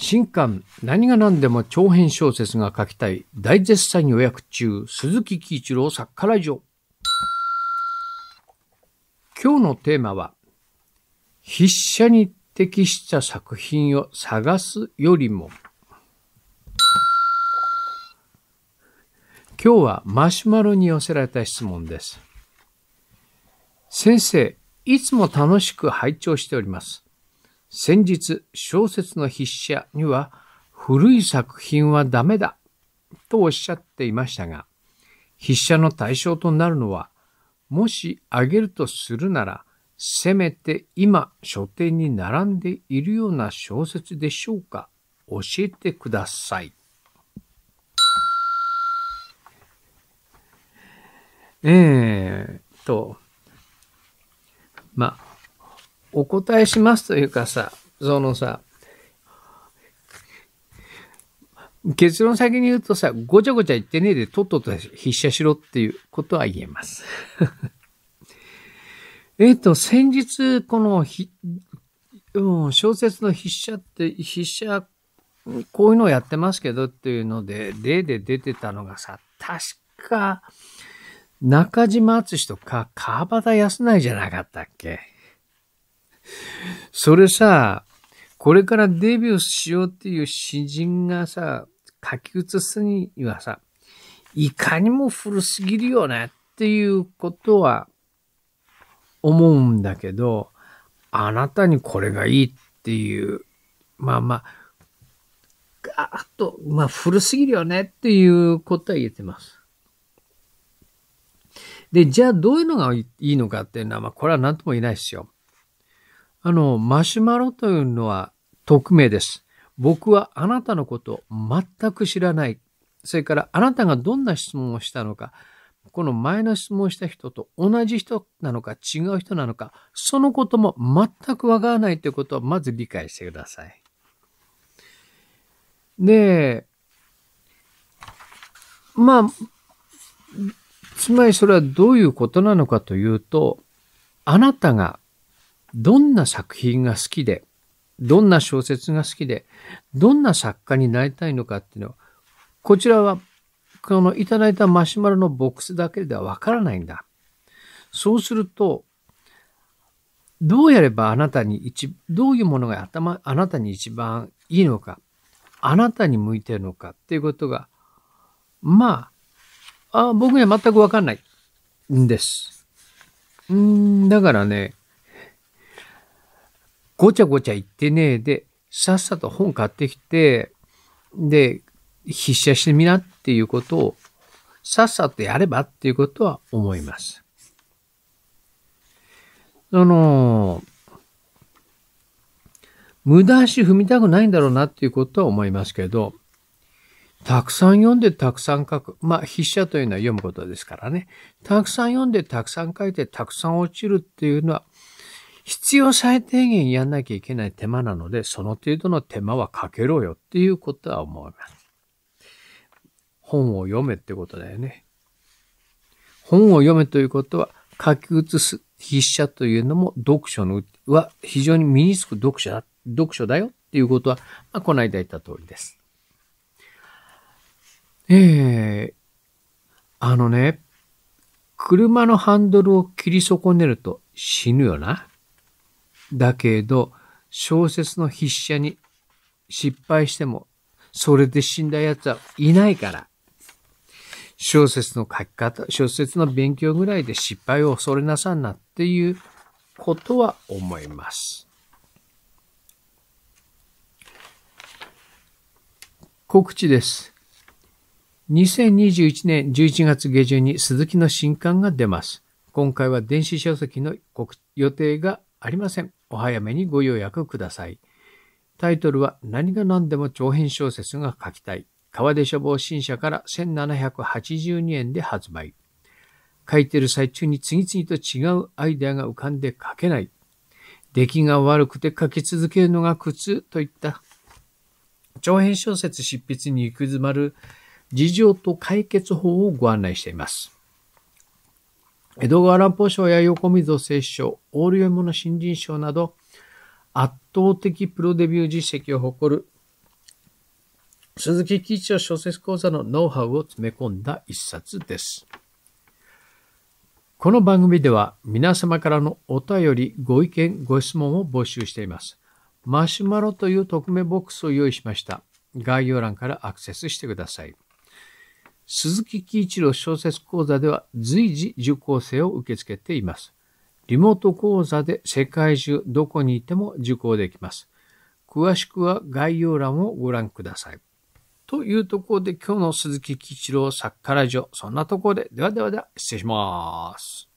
新刊何が何でも長編小説が書きたい大絶賛予約中鈴木喜一郎作家ラジオ今日のテーマは筆者に適した作品を探すよりも今日はマシュマロに寄せられた質問です先生いつも楽しく拝聴しております先日小説の筆者には古い作品はダメだとおっしゃっていましたが、筆者の対象となるのは、もしあげるとするなら、せめて今書店に並んでいるような小説でしょうか教えてください。ええと、まあ、お答えしますというかさ、そのさ、結論先に言うとさ、ごちゃごちゃ言ってねえで、とっとと筆者しろっていうことは言えます。えっと、先日、このひ、うん、小説の筆者って、筆者、こういうのをやってますけどっていうので、例で出てたのがさ、確か、中島敦とか川端康成じゃなかったっけそれさ、これからデビューしようっていう詩人がさ、書き写すにはさ、いかにも古すぎるよねっていうことは思うんだけど、あなたにこれがいいっていう、まあまあ、あと、まあ古すぎるよねっていうことは言えてます。で、じゃあどういうのがいいのかっていうのは、まあこれは何とも言えないですよ。あの、マシュマロというのは匿名です。僕はあなたのことを全く知らない。それからあなたがどんな質問をしたのか、この前の質問した人と同じ人なのか違う人なのか、そのことも全くわからないということをまず理解してください。で、まあ、つまりそれはどういうことなのかというと、あなたがどんな作品が好きで、どんな小説が好きで、どんな作家になりたいのかっていうのは、こちらは、このいただいたマシュマロのボックスだけではわからないんだ。そうすると、どうやればあなたに一、どういうものが頭、あなたに一番いいのか、あなたに向いてるのかっていうことが、まあ、あ僕には全くわかんないんです。うん、だからね、ごちゃごちゃ言ってねえで、さっさと本買ってきて、で、筆者してみなっていうことを、さっさとやればっていうことは思います。あの、無駄足踏みたくないんだろうなっていうことは思いますけど、たくさん読んでたくさん書く。まあ、筆者というのは読むことですからね。たくさん読んでたくさん書いてたくさん落ちるっていうのは、必要最低限やんなきゃいけない手間なので、その程度の手間はかけろよっていうことは思います。本を読めってことだよね。本を読めということは、書き写す筆者というのも読書のは非常に身につく読者だ、読書だよっていうことは、まあ、この間言った通りです。ええー、あのね、車のハンドルを切り損ねると死ぬよな。だけど、小説の筆者に失敗しても、それで死んだ奴はいないから。小説の書き方、小説の勉強ぐらいで失敗を恐れなさんなっていうことは思います。告知です。2021年11月下旬に鈴木の新刊が出ます。今回は電子書籍の予定がありません。お早めにご予約ください。タイトルは何が何でも長編小説が書きたい。川出処方新社から1782円で発売。書いてる最中に次々と違うアイデアが浮かんで書けない。出来が悪くて書き続けるのが苦痛といった長編小説執筆に行き詰まる事情と解決法をご案内しています。江戸川乱歩賞や横溝聖賞、オール読み物新人賞など、圧倒的プロデビュー実績を誇る、鈴木基地を小説講座のノウハウを詰め込んだ一冊です。この番組では皆様からのお便り、ご意見、ご質問を募集しています。マシュマロという匿名ボックスを用意しました。概要欄からアクセスしてください。鈴木喜一郎小説講座では随時受講生を受け付けています。リモート講座で世界中どこにいても受講できます。詳しくは概要欄をご覧ください。というところで今日の鈴木喜一郎作家ラジオ、そんなところで、ではではでは失礼します。